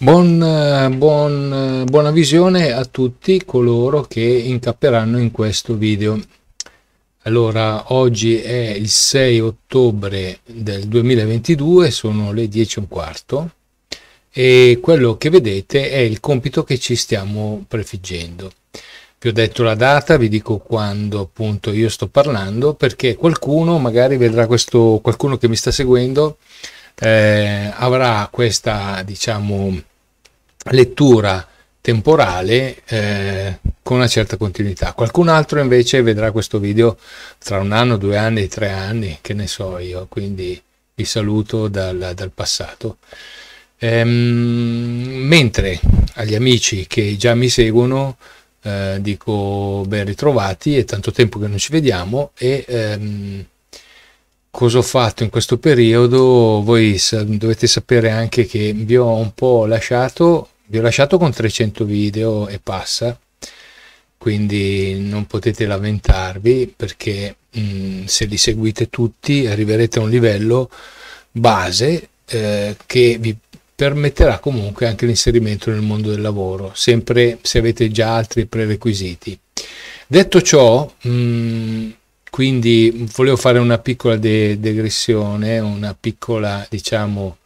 Buon, eh, buon, eh, buona visione a tutti coloro che incapperanno in questo video. Allora, oggi è il 6 ottobre del 2022, sono le 10.15 e quello che vedete è il compito che ci stiamo prefiggendo. Vi ho detto la data, vi dico quando appunto io sto parlando, perché qualcuno magari vedrà questo, qualcuno che mi sta seguendo, eh, avrà questa, diciamo, lettura temporale eh, con una certa continuità. Qualcun altro invece vedrà questo video tra un anno, due anni, tre anni, che ne so io, quindi vi saluto dal, dal passato. Ehm, mentre agli amici che già mi seguono eh, dico ben ritrovati, è tanto tempo che non ci vediamo e ehm, cosa ho fatto in questo periodo, voi sa dovete sapere anche che vi ho un po' lasciato vi ho lasciato con 300 video e passa quindi non potete lamentarvi perché mh, mm, se li seguite tutti arriverete a un livello base eh, che vi permetterà comunque anche l'inserimento nel mondo del lavoro, sempre se avete già altri prerequisiti. Detto ciò, mh, mm, quindi volevo fare una piccola de- degressione, una piccola diciamo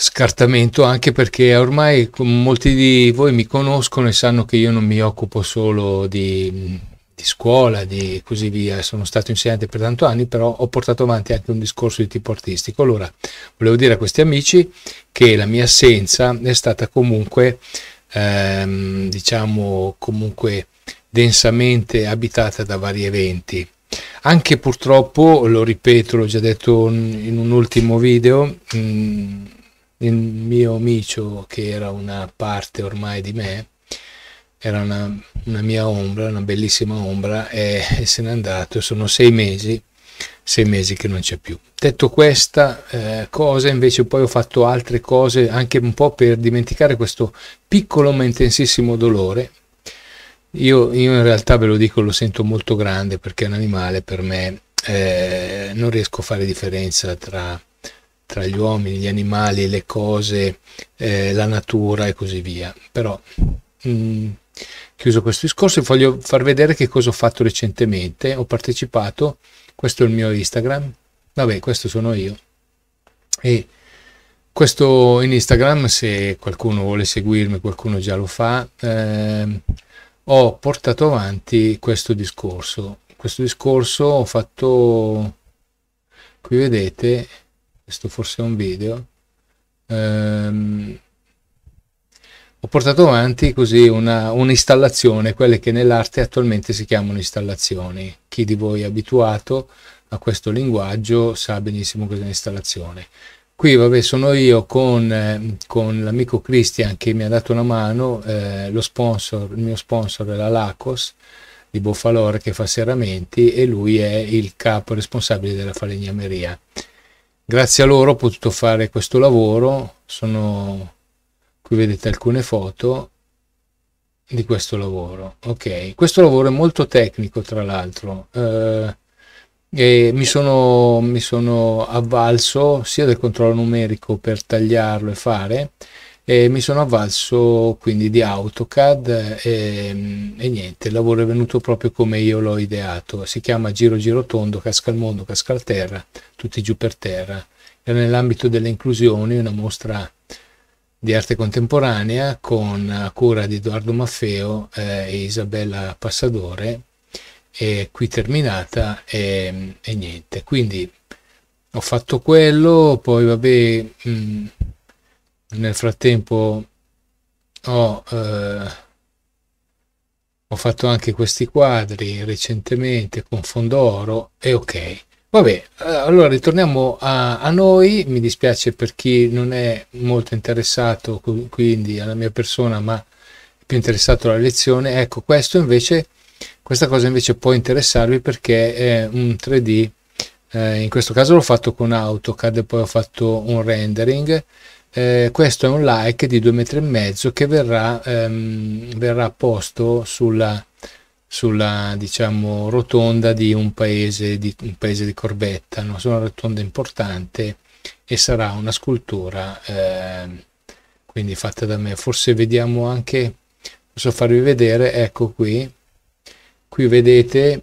scartamento anche perché ormai molti di voi mi conoscono e sanno che io non mi occupo solo di, di scuola di così via, sono stato insegnante per tanti anni, però ho portato avanti anche un discorso di tipo artistico. Allora, volevo dire a questi amici che la mia assenza è stata comunque, ehm, diciamo, comunque densamente abitata da vari eventi. Anche purtroppo, lo ripeto, l'ho già detto in un ultimo video, mh, mm, il mio micio che era una parte ormai di me, era una, una mia ombra, una bellissima ombra e, e se n'è andato, sono sei mesi sei mesi che non c'è più. Detto questa eh, cosa, invece poi ho fatto altre cose anche un po' per dimenticare questo piccolo ma intensissimo dolore. Io, io in realtà ve lo dico, lo sento molto grande perché è un animale per me, eh, non riesco a fare differenza tra tra gli uomini, gli animali, le cose, eh, la natura e così via. Però, mh, mm, chiuso questo discorso, voglio far vedere che cosa ho fatto recentemente. Ho partecipato, questo è il mio Instagram, vabbè, questo sono io. E questo in Instagram, se qualcuno vuole seguirmi, qualcuno già lo fa, eh, ho portato avanti questo discorso. Questo discorso ho fatto, qui vedete, questo forse è un video, ehm, ho portato avanti così una, un'installazione, quelle che nell'arte attualmente si chiamano installazioni. Chi di voi è abituato a questo linguaggio sa benissimo cos'è un'installazione. Qui vabbè sono io con, eh, con l'amico Christian che mi ha dato una mano, eh, lo sponsor, il mio sponsor è la Lacos di Bofalor che fa serramenti e lui è il capo responsabile della falegnameria. Grazie a loro ho potuto fare questo lavoro, sono qui vedete alcune foto di questo lavoro. Ok, questo lavoro è molto tecnico tra l'altro. Eh, e mi sono, mi sono avvalso sia del controllo numerico per tagliarlo e fare, e mi sono avvalso quindi di AutoCAD e, e, niente, il lavoro è venuto proprio come io l'ho ideato, si chiama Giro Giro Tondo, Casca al Mondo, Casca al Terra, tutti giù per terra, era nell'ambito delle inclusioni una mostra di arte contemporanea con cura di Edoardo Maffeo eh, e Isabella Passadore e qui terminata e, e niente quindi ho fatto quello poi vabbè mh, mm, nel frattempo ho, eh, ho fatto anche questi quadri recentemente con fondo oro e ok. Vabbè, eh, allora ritorniamo a, a, noi, mi dispiace per chi non è molto interessato quindi alla mia persona, ma più interessato alla lezione. Ecco, questo invece, questa cosa invece può interessarvi perché è un 3D, eh, in questo caso l'ho fatto con AutoCAD, poi ho fatto un rendering eh, questo è un like di 2 metri e mezzo che verrà, ehm, verrà posto sulla, sulla diciamo, rotonda di un paese di, un paese di Corbetta, no? una rotonda importante e sarà una scultura eh, quindi fatta da me. Forse vediamo anche, posso farvi vedere, ecco qui, qui vedete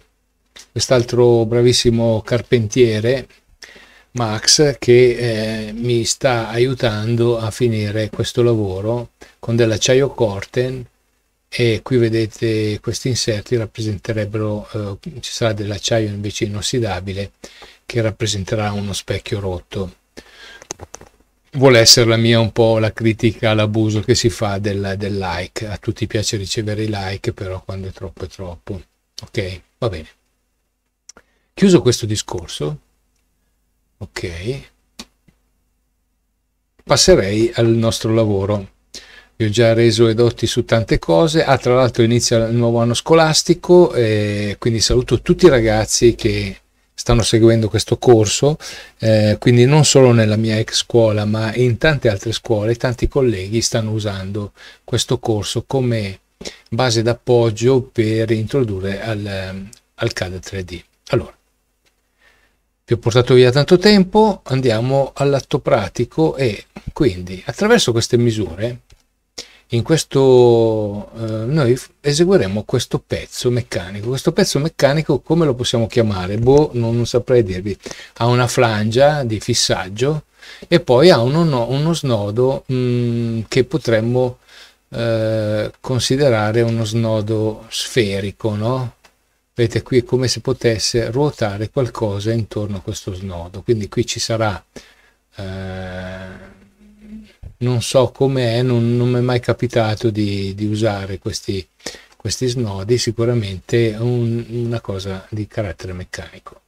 quest'altro bravissimo carpentiere Max che eh, mi sta aiutando a finire questo lavoro con dell'acciaio Corten e qui vedete questi inserti rappresenterebbero eh, ci sarà dell'acciaio invece inossidabile che rappresenterà uno specchio rotto vuole essere la mia un po' la critica all'abuso che si fa del, del like a tutti piace ricevere i like però quando è troppo è troppo ok va bene chiuso questo discorso ok passerei al nostro lavoro vi ho già reso edotti su tante cose ah tra l'altro inizia il nuovo anno scolastico eh, quindi saluto tutti i ragazzi che stanno seguendo questo corso, eh, quindi non solo nella mia ex scuola, ma in tante altre scuole, tanti colleghi stanno usando questo corso come base d'appoggio per introdurre al, al CAD 3D. Allora, vi ho portato via tanto tempo, andiamo all'atto pratico e quindi attraverso queste misure in questo eh, noi eseguiremo questo pezzo meccanico questo pezzo meccanico come lo possiamo chiamare boh non, non saprei dirvi ha una flangia di fissaggio e poi ha uno, uno snodo mh, mm, che potremmo eh, considerare uno snodo sferico no Vedete qui è come se potesse ruotare qualcosa intorno a questo snodo, quindi qui ci sarà, eh, non so com'è, non, non mi è mai capitato di, di usare questi, questi snodi, sicuramente un, una cosa di carattere meccanico.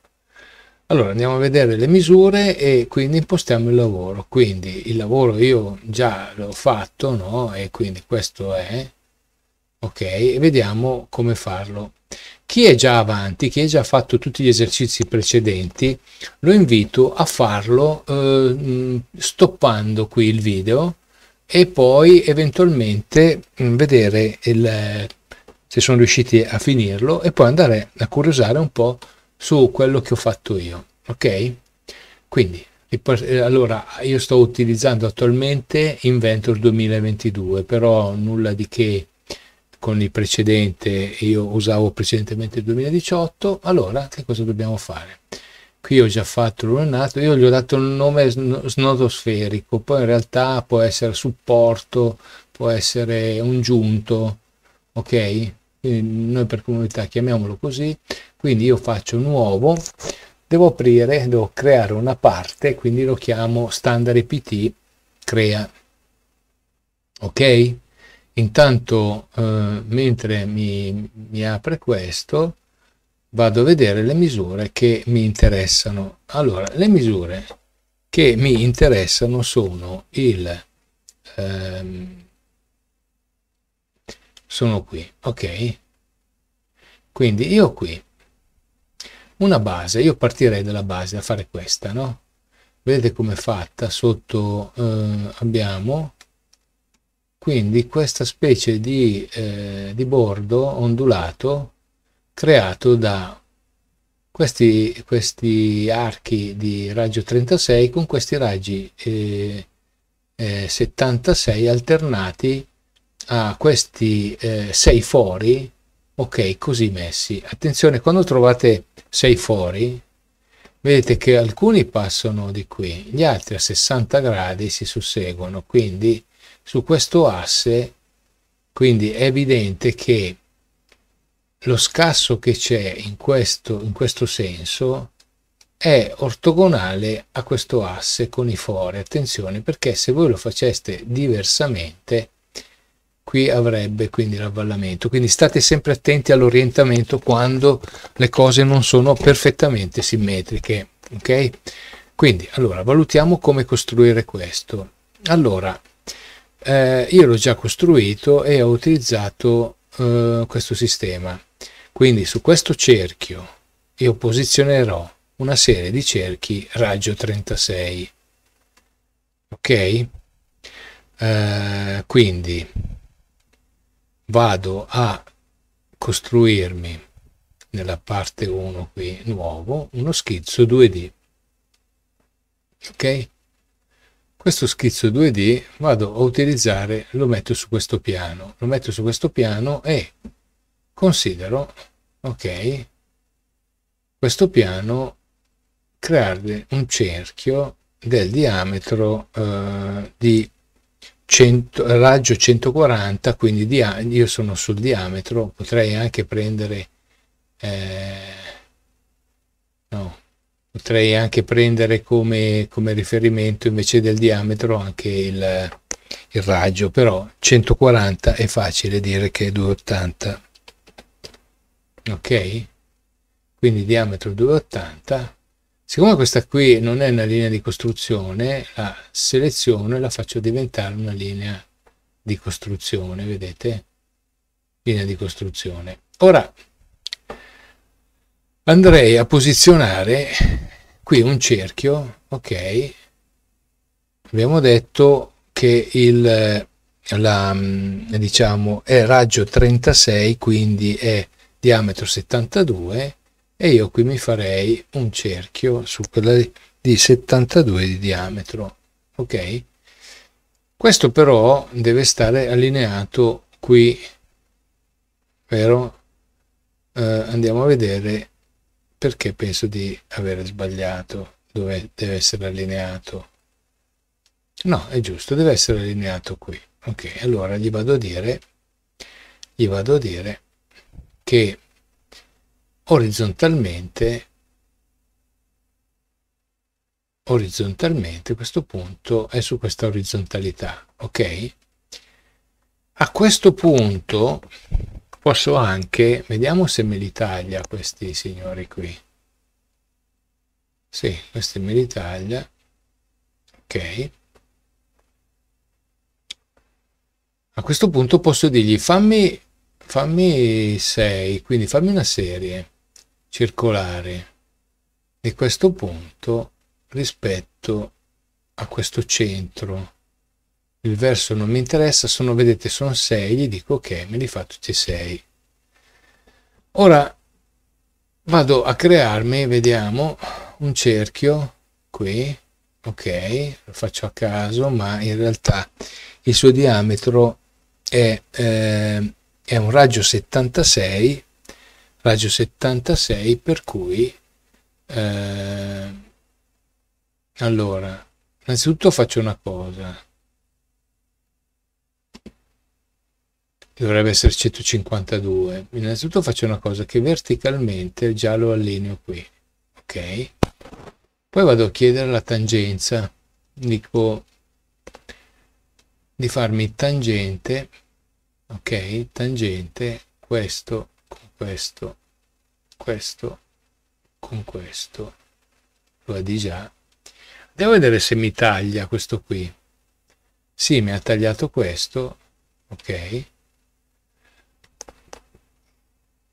Allora andiamo a vedere le misure e quindi impostiamo il lavoro. Quindi il lavoro io già l'ho fatto, no? E quindi questo è ok. E vediamo come farlo. Chi è già avanti, chi ha già fatto tutti gli esercizi precedenti, lo invito a farlo eh, mm, stoppando qui il video e poi eventualmente mm, vedere il, se sono riusciti a finirlo e poi andare a curiosare un po' su quello che ho fatto io. Ok? Quindi eh, allora, io sto utilizzando attualmente Inventor 2022, però nulla di che con il precedente, io usavo precedentemente il 2018, allora che cosa dobbiamo fare? Qui ho già fatto l'urnato, io gli ho dato un nome snodosferico, poi in realtà può essere supporto, può essere un giunto, ok? Quindi noi per comunità chiamiamolo così, quindi io faccio nuovo, devo aprire, devo creare una parte, quindi lo chiamo standard pt crea, ok? Intanto, eh, mentre mi, mi apre questo, vado a vedere le misure che mi interessano. Allora, le misure che mi interessano sono il... Ehm, sono qui, ok? Quindi io qui, una base, io partirei dalla base a fare questa, no? Vedete com'è fatta, sotto eh, abbiamo quindi questa specie di, eh, di bordo ondulato creato da questi, questi, archi di raggio 36 con questi raggi eh, eh, 76 alternati a questi eh, sei fori ok così messi attenzione quando trovate sei fori vedete che alcuni passano di qui gli altri a 60 gradi si susseguono quindi su questo asse quindi è evidente che lo scasso che c'è in questo, in questo senso è ortogonale a questo asse con i fori. Attenzione perché se voi lo faceste diversamente qui avrebbe quindi l'avvallamento. Quindi state sempre attenti all'orientamento quando le cose non sono perfettamente simmetriche. Ok? Quindi allora valutiamo come costruire questo. Allora, eh, io l'ho già costruito e ho utilizzato eh, questo sistema quindi su questo cerchio io posizionerò una serie di cerchi raggio 36 ok eh, quindi vado a costruirmi nella parte 1 qui nuovo uno schizzo 2d ok questo schizzo 2D vado a utilizzare, lo metto su questo piano, lo metto su questo piano e considero, ok, questo piano creare un cerchio del diametro eh, di 100, raggio 140, quindi dia, io sono sul diametro, potrei anche prendere, eh, no, potrei anche prendere come, come riferimento invece del diametro anche il, il raggio, però 140 è facile dire che è 280. Ok? Quindi diametro 280. Siccome questa qui non è una linea di costruzione, la seleziono e la faccio diventare una linea di costruzione, vedete? Linea di costruzione. Ora, andrei a posizionare qui un cerchio ok abbiamo detto che il la, diciamo è raggio 36 quindi è diametro 72 e io qui mi farei un cerchio su quella di 72 di diametro ok questo però deve stare allineato qui vero eh, andiamo a vedere perché penso di avere sbagliato dove deve essere allineato no è giusto deve essere allineato qui ok allora gli vado a dire gli vado a dire che orizzontalmente orizzontalmente questo punto è su questa orizzontalità ok a questo punto posso anche vediamo se me li taglia questi signori qui sì questi me li taglia ok a questo punto posso dirgli fammi fammi 6 quindi fammi una serie circolare di questo punto rispetto a questo centro il verso non mi interessa, sono, vedete, sono 6, gli dico ok, me li fa tutti e 6. Ora vado a crearmi, vediamo, un cerchio qui, ok, lo faccio a caso, ma in realtà il suo diametro è, eh, è un raggio 76, raggio 76 per cui, eh, allora, innanzitutto faccio una cosa, dovrebbe essere 152 innanzitutto faccio una cosa che verticalmente già lo allineo qui ok poi vado a chiedere la tangenza dico di farmi tangente ok tangente questo con questo questo con questo lo ha di già devo vedere se mi taglia questo qui sì mi ha tagliato questo ok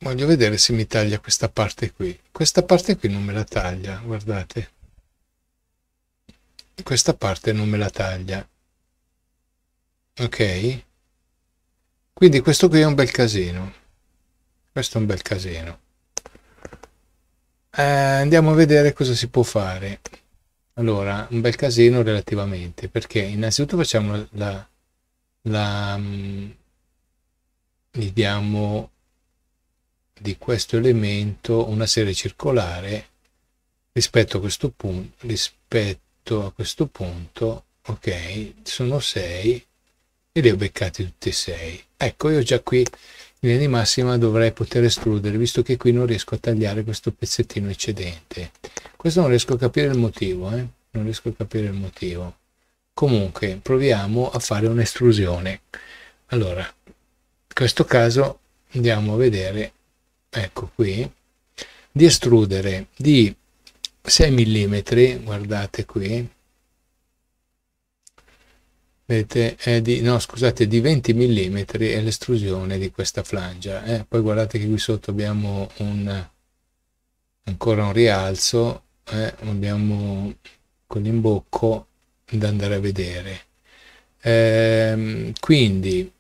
voglio vedere se mi taglia questa parte qui questa parte qui non me la taglia guardate questa parte non me la taglia ok quindi questo qui è un bel casino questo è un bel casino eh, andiamo a vedere cosa si può fare allora un bel casino relativamente perché innanzitutto facciamo la, la mm, gli diamo di questo elemento una serie circolare rispetto a questo punto, rispetto a questo punto, ok, sono 6 e li ho beccati tutti e 6. Ecco, io già qui in linea di massima dovrei poter escludere, visto che qui non riesco a tagliare questo pezzettino eccedente. Questo non riesco a capire il motivo, eh? non riesco a capire il motivo. Comunque, proviamo a fare un'estrusione. Allora, in questo caso andiamo a vedere ecco qui, di estrudere di 6 mm, guardate qui, vedete, è di, no, scusate, di 20 mm è l'estrusione di questa flangia. Eh? Poi guardate che qui sotto abbiamo un, ancora un rialzo, eh? abbiamo l'imbocco da andare a vedere. Ehm, quindi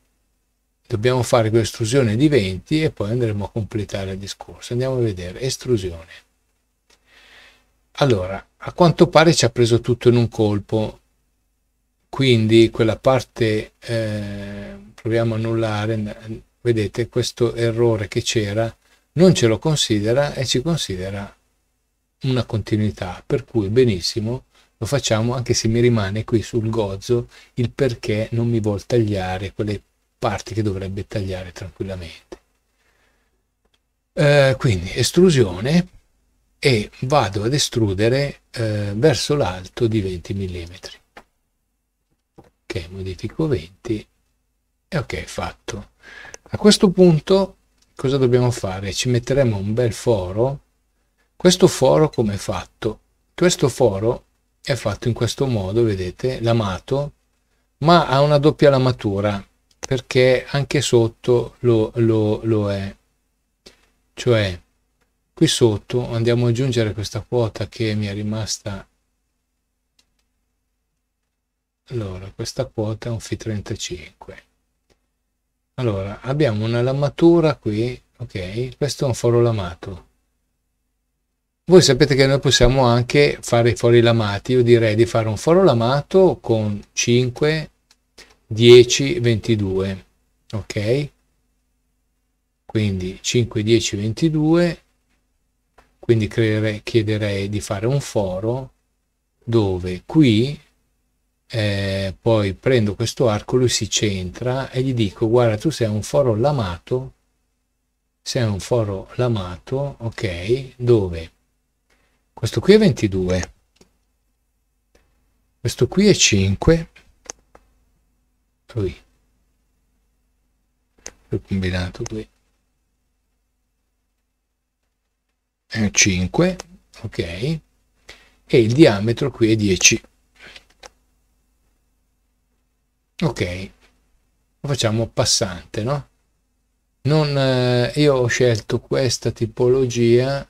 Dobbiamo fare quest'estrusione di 20 e poi andremo a completare il discorso. Andiamo a vedere, estrusione. Allora, a quanto pare ci ha preso tutto in un colpo, quindi quella parte, eh, proviamo a annullare, vedete questo errore che c'era, non ce lo considera e ci considera una continuità, per cui benissimo, lo facciamo anche se mi rimane qui sul gozzo il perché non mi vuol tagliare quelle parti che dovrebbe tagliare tranquillamente. Eh, quindi estrusione e vado ad estrudere eh, verso l'alto di 20 mm. Ok, modifico 20 e ok, fatto. A questo punto cosa dobbiamo fare? Ci metteremo un bel foro. Questo foro come è fatto? Questo foro è fatto in questo modo, vedete, lamato, ma ha una doppia lamatura perché anche sotto lo, lo, lo è. Cioè, qui sotto andiamo ad aggiungere questa quota che mi è rimasta allora questa quota è un fi 35 allora abbiamo una lamatura qui ok questo è un foro lamato voi sapete che noi possiamo anche fare i fori lamati io direi di fare un foro lamato con 5 10, 22. Ok? Quindi 5, 10, 22. Quindi creerei, chiederei di fare un foro dove qui eh, poi prendo questo arco, lui si centra e gli dico guarda tu sei un foro lamato, sei un foro lamato, ok, dove questo qui è 22, questo qui è 5, qui ho combinato qui è 5 ok e il diametro qui è 10 ok lo facciamo passante no non eh, io ho scelto questa tipologia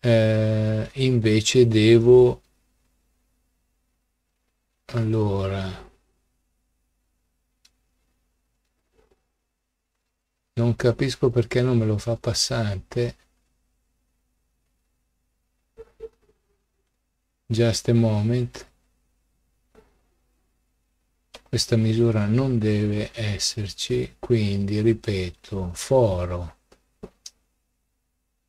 eh, invece devo allora non capisco perché non me lo fa passante just a moment questa misura non deve esserci quindi ripeto foro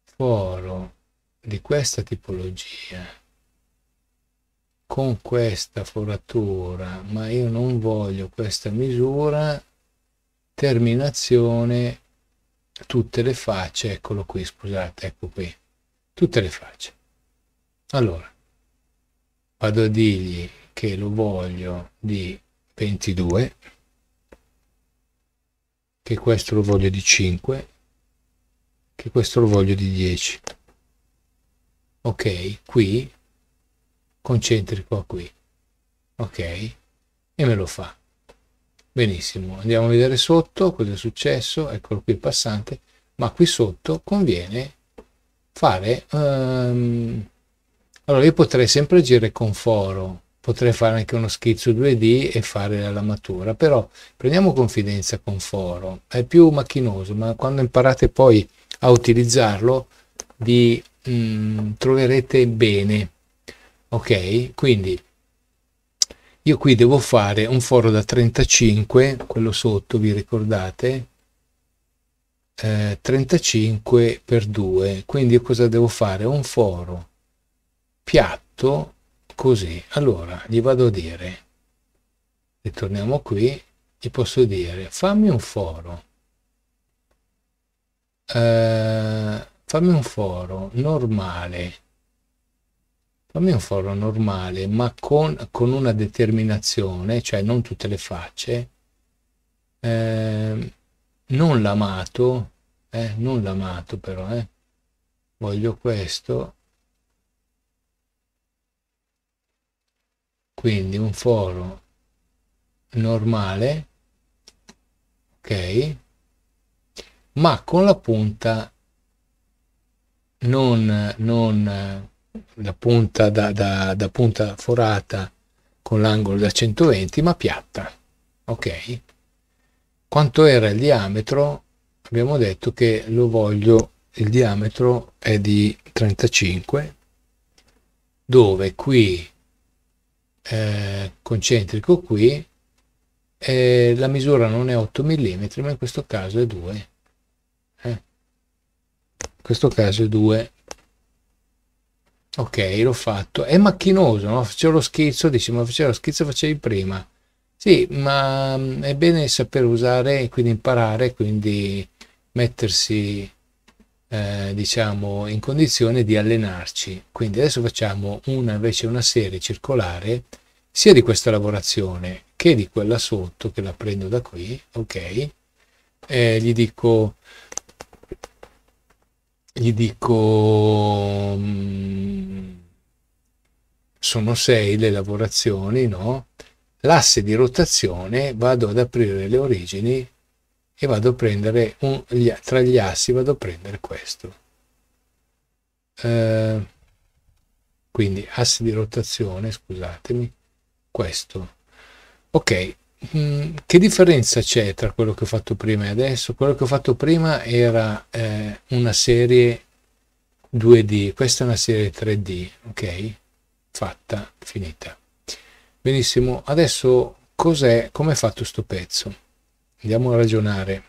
foro di questa tipologia con questa foratura ma io non voglio questa misura terminazione tutte le facce eccolo qui scusate ecco qui tutte le facce allora vado a dirgli che lo voglio di 22 che questo lo voglio di 5 che questo lo voglio di 10 ok qui concentrico qui ok e me lo fa Benissimo, andiamo a vedere sotto cosa è successo, eccolo qui il passante, ma qui sotto conviene fare... Um, allora io potrei sempre agire con foro, potrei fare anche uno schizzo 2D e fare la lamatura, però prendiamo confidenza con foro, è più macchinoso, ma quando imparate poi a utilizzarlo vi mh, mm, troverete bene. Ok, quindi io qui devo fare un foro da 35 quello sotto vi ricordate eh, 35 per 2 quindi io cosa devo fare un foro piatto così allora gli vado a dire ritorniamo qui gli posso dire fammi un foro eh, fammi un foro normale fammi un foro normale, ma con, con una determinazione, cioè non tutte le facce, eh, non l'amato, eh, non l'amato però, eh. voglio questo, quindi un foro normale, ok, ma con la punta non, non la punta da, da, da punta forata con l'angolo da 120 ma piatta ok quanto era il diametro abbiamo detto che lo voglio il diametro è di 35 dove qui eh, concentrico qui eh, la misura non è 8 mm ma in questo caso è 2 eh. in questo caso è 2 Ok, l'ho fatto. È macchinoso, no? Facevo lo schizzo, dici, ma facevo lo schizzo facevi prima. Sì, ma mm, è bene saper usare, quindi imparare, quindi mettersi, eh, diciamo, in condizione di allenarci. Quindi adesso facciamo una, invece una serie circolare, sia di questa lavorazione che di quella sotto, che la prendo da qui, ok? Eh, gli dico gli dico mm, sono sei le lavorazioni, no? L'asse di rotazione vado ad aprire le origini e vado a prendere un, gli, tra gli assi vado a prendere questo. Eh, quindi asse di rotazione, scusatemi, questo. Ok, Mm, che differenza c'è tra quello che ho fatto prima e adesso? Quello che ho fatto prima era eh, una serie 2D, questa è una serie 3D, ok? Fatta, finita. Benissimo, adesso cos'è, come è fatto questo pezzo? Andiamo a ragionare.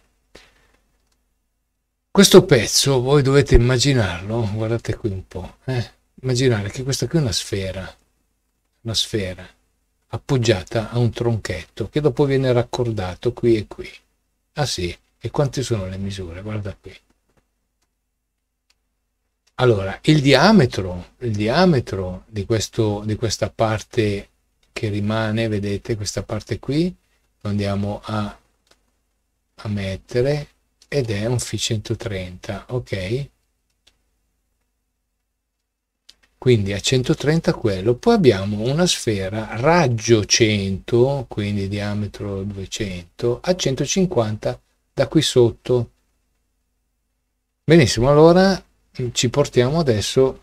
Questo pezzo voi dovete immaginarlo, guardate qui un po', eh? immaginare che questa qui è una sfera, una sfera appoggiata a un tronchetto che dopo viene raccordato qui e qui. Ah sì, e quante sono le misure? Guarda qui. Allora, il diametro, il diametro di, questo, di questa parte che rimane, vedete, questa parte qui, lo andiamo a, a mettere ed è un Fi 130, ok? quindi a 130 quello, poi abbiamo una sfera raggio 100, quindi diametro 200, a 150 da qui sotto. Benissimo, allora mm, ci portiamo adesso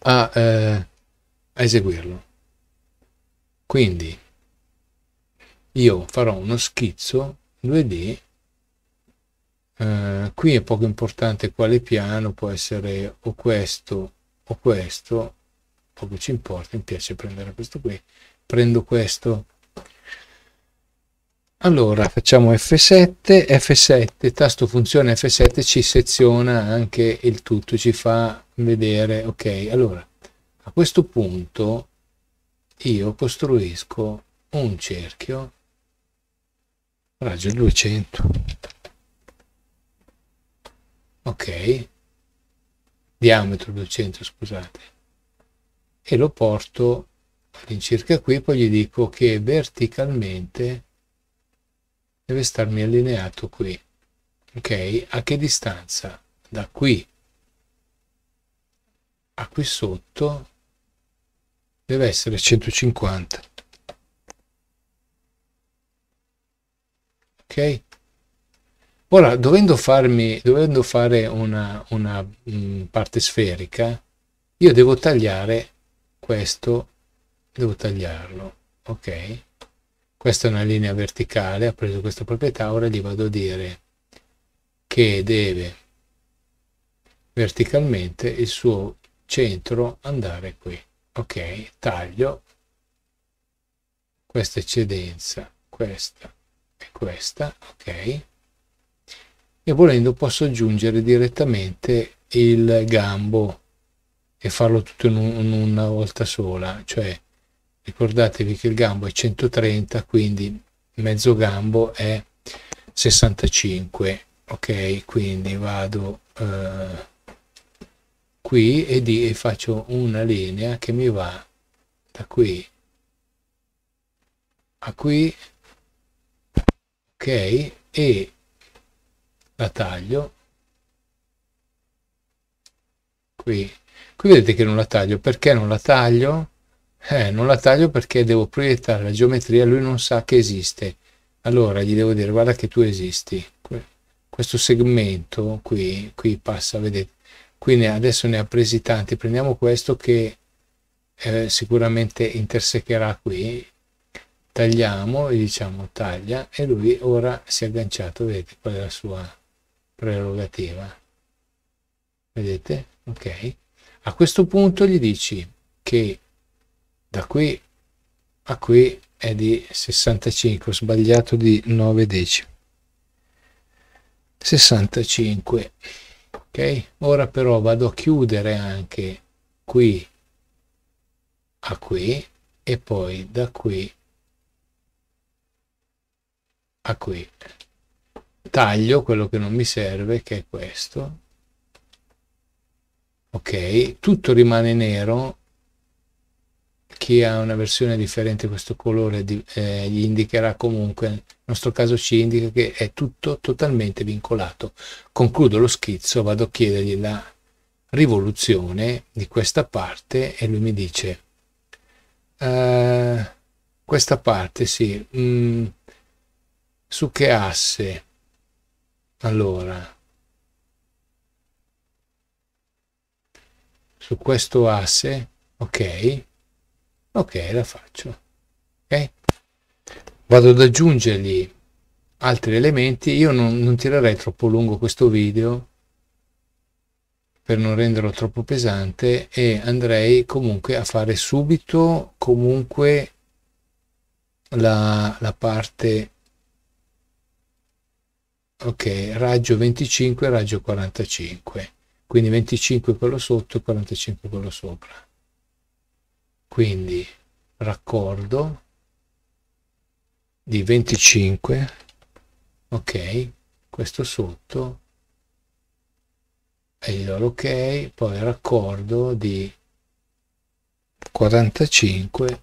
a, eh, a eseguirlo. Quindi io farò uno schizzo 2D Uh, eh, qui è poco importante quale piano, può essere o questo o questo, poco ci importa, mi piace prendere questo qui, prendo questo. Allora facciamo F7, F7, tasto funzione F7 ci seziona anche il tutto, ci fa vedere, ok, allora a questo punto io costruisco un cerchio raggio 200 ok diametro 200 scusate e lo porto all'incirca qui poi gli dico che verticalmente deve starmi allineato qui ok a che distanza da qui a qui sotto deve essere 150 ok Ora, dovendo, farmi, dovendo fare una, una mm, parte sferica, io devo tagliare questo, devo tagliarlo, ok? Questa è una linea verticale, ha preso questa proprietà, ora gli vado a dire che deve verticalmente il suo centro andare qui. Ok, taglio questa eccedenza, questa e questa, ok e volendo posso aggiungere direttamente il gambo e farlo tutto in, un, in una volta sola cioè ricordatevi che il gambo è 130 quindi mezzo gambo è 65 ok quindi vado eh, qui e, di, e faccio una linea che mi va da qui a qui ok e la taglio qui qui vedete che non la taglio perché non la taglio eh, non la taglio perché devo proiettare la geometria lui non sa che esiste allora gli devo dire guarda che tu esisti questo segmento qui qui passa vedete qui ne, adesso ne ha presi tanti prendiamo questo che eh, sicuramente intersecherà qui tagliamo e diciamo taglia e lui ora si è agganciato vedete qual è la sua prerogativa. Vedete? Ok. A questo punto gli dici che da qui a qui è di 65, ho sbagliato di 9 decimi. 65. Ok? Ora però vado a chiudere anche qui a qui e poi da qui a qui taglio quello che non mi serve che è questo ok tutto rimane nero chi ha una versione differente di questo colore di, eh, gli indicherà comunque nel nostro caso ci indica che è tutto totalmente vincolato concludo lo schizzo vado a chiedergli la rivoluzione di questa parte e lui mi dice uh, questa parte sì mh, mm, su che asse allora su questo asse ok ok la faccio ok vado ad aggiungergli altri elementi io non, non tirerei troppo lungo questo video per non renderlo troppo pesante e andrei comunque a fare subito comunque la, la parte ok raggio 25 raggio 45 quindi 25 quello sotto 45 quello sopra quindi raccordo di 25 ok questo sotto e gli do l'ok poi raccordo di 45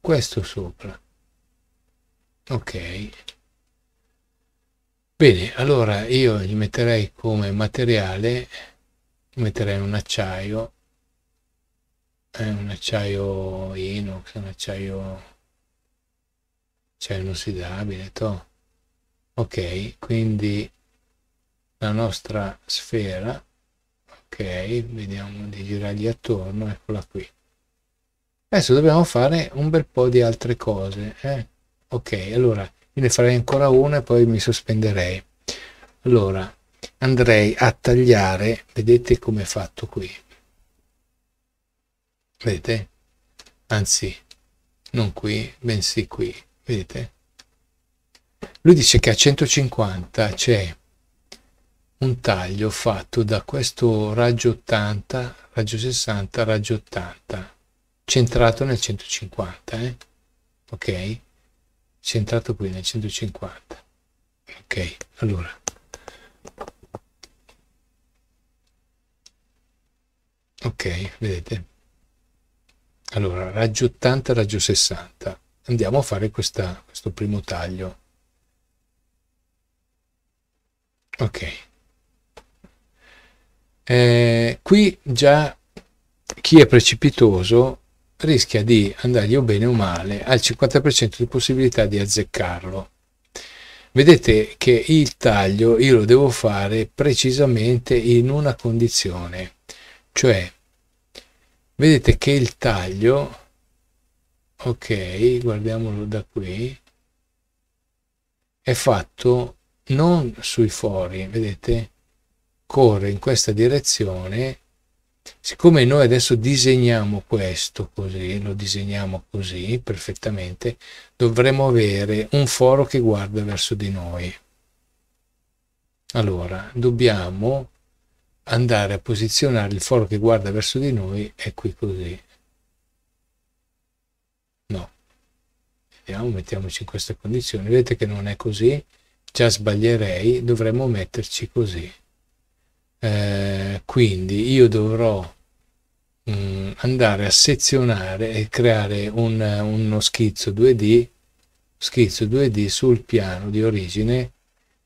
questo sopra ok Bene, allora io gli metterei come materiale, metterei un acciaio, eh, un acciaio inox, un acciaio, acciaio inossidabile, to. ok, quindi la nostra sfera, ok, vediamo di girargli attorno, eccola qui. Adesso dobbiamo fare un bel po' di altre cose, eh? ok, allora ne farei ancora una e poi mi sospenderei allora andrei a tagliare vedete come è fatto qui vedete anzi non qui bensì qui vedete lui dice che a 150 c'è un taglio fatto da questo raggio 80 raggio 60 raggio 80 centrato nel 150 eh? ok centrato qui nel 150 ok allora ok vedete allora raggio 80 raggio 60 andiamo a fare questa, questo primo taglio ok eh, qui già chi è precipitoso rischia di andargli o bene o male al 50% di possibilità di azzeccarlo. Vedete che il taglio io lo devo fare precisamente in una condizione, cioè vedete che il taglio, ok, guardiamolo da qui, è fatto non sui fori, vedete, corre in questa direzione siccome noi adesso disegniamo questo così, lo disegniamo così perfettamente, dovremmo avere un foro che guarda verso di noi. Allora, dobbiamo andare a posizionare il foro che guarda verso di noi, è qui così. No. Vediamo, mettiamoci in questa condizione. Vedete che non è così? Già sbaglierei, dovremmo metterci così eh, quindi io dovrò mh, mm, andare a sezionare e creare un, uno schizzo 2D schizzo 2D sul piano di origine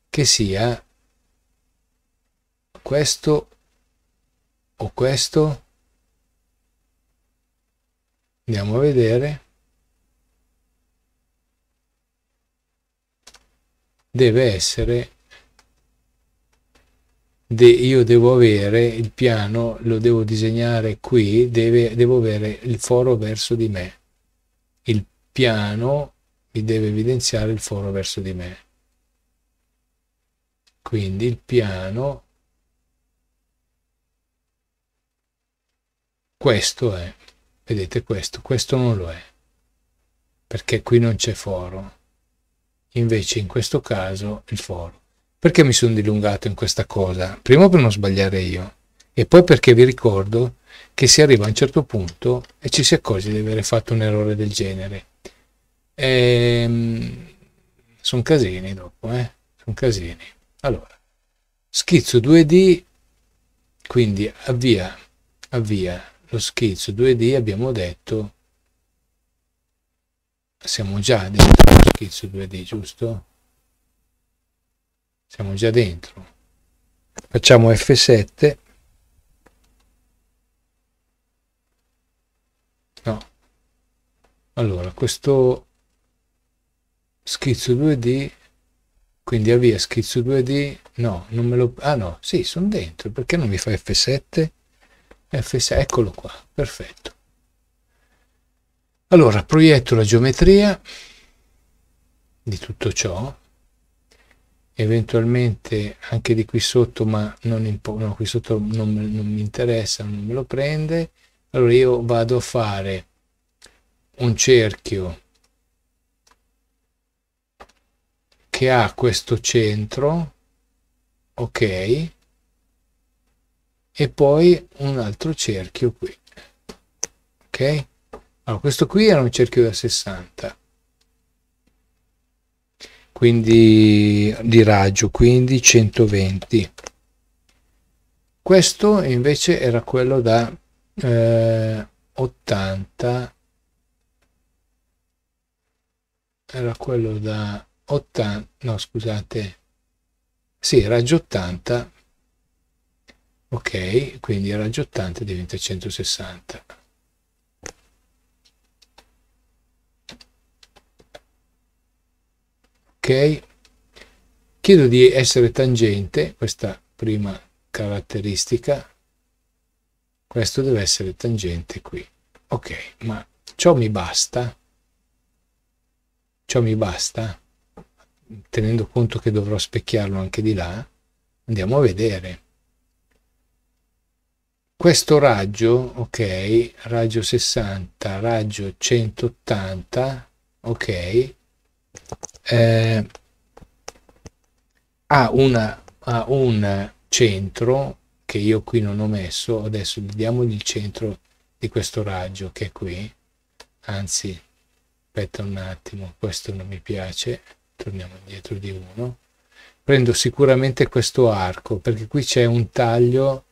che sia questo o questo andiamo a vedere deve essere de, io devo avere il piano, lo devo disegnare qui, deve, devo avere il foro verso di me. Il piano mi deve evidenziare il foro verso di me. Quindi il piano, questo è, vedete questo, questo non lo è, perché qui non c'è foro, invece in questo caso il foro. Perché mi sono dilungato in questa cosa? Prima per non sbagliare io e poi perché vi ricordo che si arriva a un certo punto e ci si accorge di aver fatto un errore del genere. Ehm, sono casini dopo, eh? Sono casini. Allora, schizzo 2D, quindi avvia, avvia lo schizzo 2D, abbiamo detto siamo già dentro lo schizzo 2D, giusto? siamo già dentro facciamo F7 no allora questo schizzo 2D quindi avvia schizzo 2D no non me lo ah no sì sono dentro perché non mi fa F7 F6 eccolo qua perfetto allora proietto la geometria di tutto ciò eventualmente anche di qui sotto, ma non impo- no, qui sotto non, non mi interessa, non me lo prende. Allora io vado a fare un cerchio che ha questo centro, ok, e poi un altro cerchio qui, ok? Allora, questo qui era un cerchio da 60, quindi di raggio, quindi 120. Questo invece era quello da eh, 80 era quello da 80 no scusate sì raggio 80 ok quindi raggio 80 diventa 160 chiedo di essere tangente questa prima caratteristica questo deve essere tangente qui ok ma ciò mi basta ciò mi basta tenendo conto che dovrò specchiarlo anche di là andiamo a vedere questo raggio ok raggio 60 raggio 180 ok eh, ha, una, ha un centro che io qui non ho messo, adesso gli diamo il centro di questo raggio che è qui, anzi aspetta un attimo, questo non mi piace, torniamo indietro di uno, prendo sicuramente questo arco perché qui c'è un taglio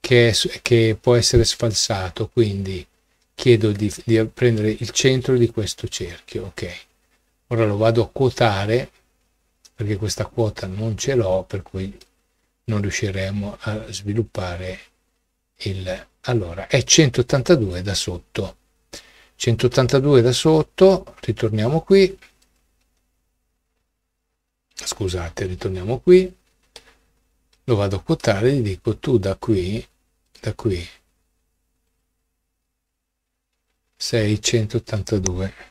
che, è, che, può essere sfalsato, quindi chiedo di, di prendere il centro di questo cerchio, ok ora lo vado a quotare perché questa quota non ce l'ho per cui non riusciremo a sviluppare il allora è 182 da sotto 182 da sotto ritorniamo qui scusate ritorniamo qui lo vado a quotare gli dico tu da qui da qui 682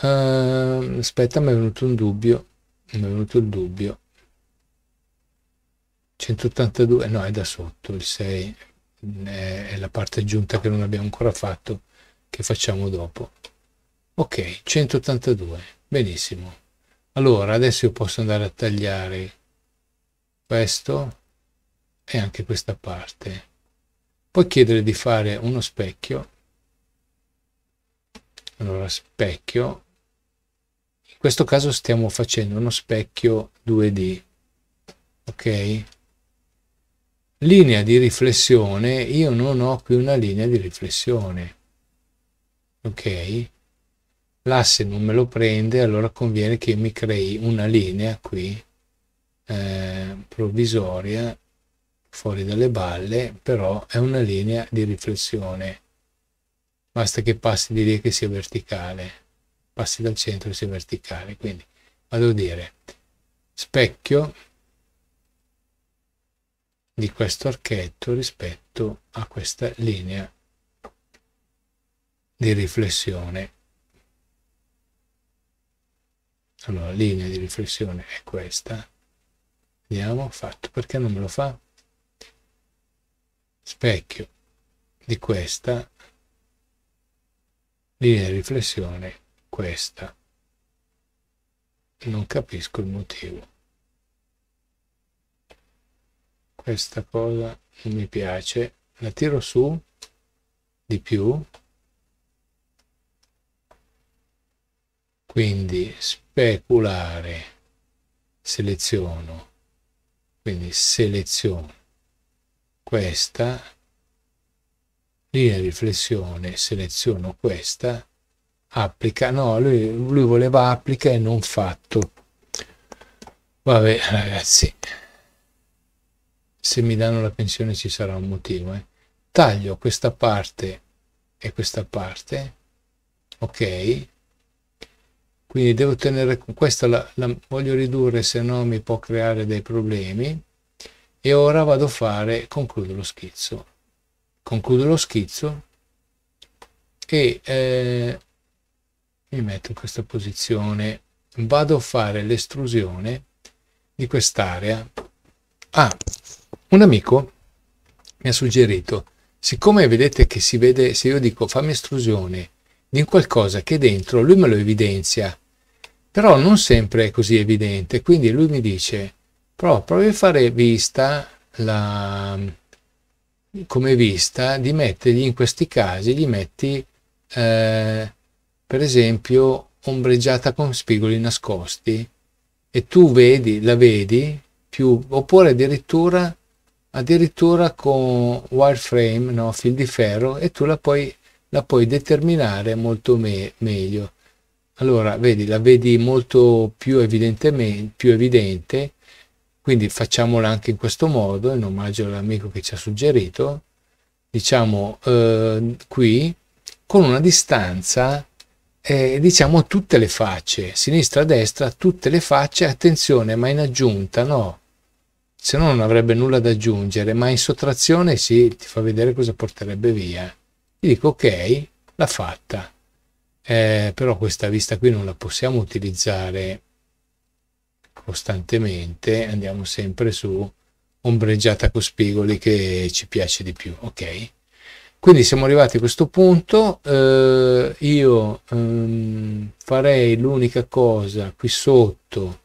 Uh, aspetta, mi è venuto un dubbio. Mi è venuto il dubbio. 182, no, è da sotto il 6, mm, è la parte aggiunta che non abbiamo ancora fatto, che facciamo dopo. Ok, 182, benissimo. Allora, adesso io posso andare a tagliare questo e anche questa parte. Puoi chiedere di fare uno specchio. Allora, specchio, in questo caso stiamo facendo uno specchio 2D, ok? Linea di riflessione, io non ho qui una linea di riflessione, ok? L'asse non me lo prende, allora conviene che mi crei una linea qui, eh, provvisoria, fuori dalle balle, però è una linea di riflessione. Basta che passi di lì che sia verticale passi dal centro e sei verticale. Quindi vado a dire specchio di questo archetto rispetto a questa linea di riflessione. Allora, la linea di riflessione è questa. Vediamo, fatto. Perché non me lo fa? Specchio di questa linea di riflessione questa. Non capisco il motivo. Questa cosa non mi piace. La tiro su di più. Quindi speculare, seleziono, quindi seleziono questa, linea di riflessione, seleziono questa applica. No, lui, lui voleva applica e non fatto. Vabbè, ragazzi, se mi danno la pensione ci sarà un motivo. Eh. Taglio questa parte e questa parte. Ok. Quindi devo tenere questa, la, la voglio ridurre, se no mi può creare dei problemi. E ora vado a fare, concludo lo schizzo. Concludo lo schizzo e eh, mi metto in questa posizione vado a fare l'estrusione di quest'area ah un amico mi ha suggerito siccome vedete che si vede se io dico fammi estrusione di qualcosa che dentro lui me lo evidenzia però non sempre è così evidente quindi lui mi dice però provi a fare vista la, come vista di mettergli in questi casi gli metti eh, per esempio ombreggiata con spigoli nascosti e tu vedi, la vedi più, oppure addirittura, addirittura con wireframe, no? fil di ferro e tu la puoi, la puoi determinare molto me meglio. Allora, vedi, la vedi molto più, più evidente, quindi facciamola anche in questo modo, in omaggio all'amico che ci ha suggerito, diciamo eh, qui, con una distanza eh, diciamo tutte le facce, sinistra, destra, tutte le facce, attenzione, ma in aggiunta no, se no non avrebbe nulla da aggiungere, ma in sottrazione sì, ti fa vedere cosa porterebbe via. Ti dico ok, l'ha fatta, eh, però questa vista qui non la possiamo utilizzare costantemente, andiamo sempre su ombreggiata con spigoli che ci piace di più, ok? quindi siamo arrivati a questo punto eh, io ehm, farei l'unica cosa qui sotto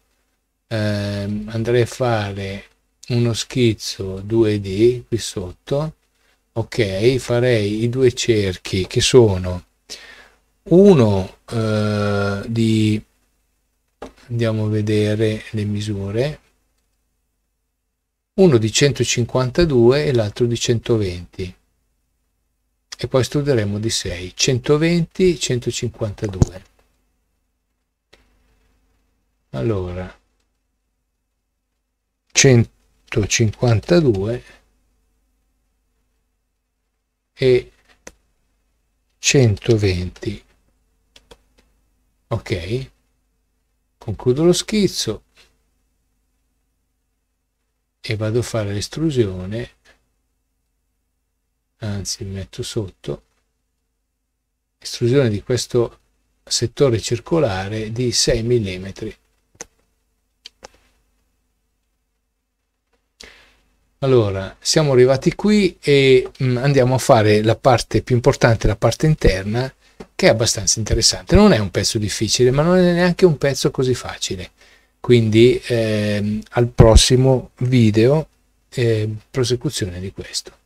ehm, andrei a fare uno schizzo 2d qui sotto ok farei i due cerchi che sono uno eh, di andiamo a vedere le misure uno di 152 e l'altro di 120 e poi studieremo di 6, 120, 152. Allora, 152 e 120. Ok, concludo lo schizzo e vado a fare l'estrusione anzi metto sotto, estrusione di questo settore circolare di 6 mm. Allora, siamo arrivati qui e mh, mm, andiamo a fare la parte più importante, la parte interna, che è abbastanza interessante. Non è un pezzo difficile, ma non è neanche un pezzo così facile. Quindi ehm, al prossimo video, eh, prosecuzione di questo.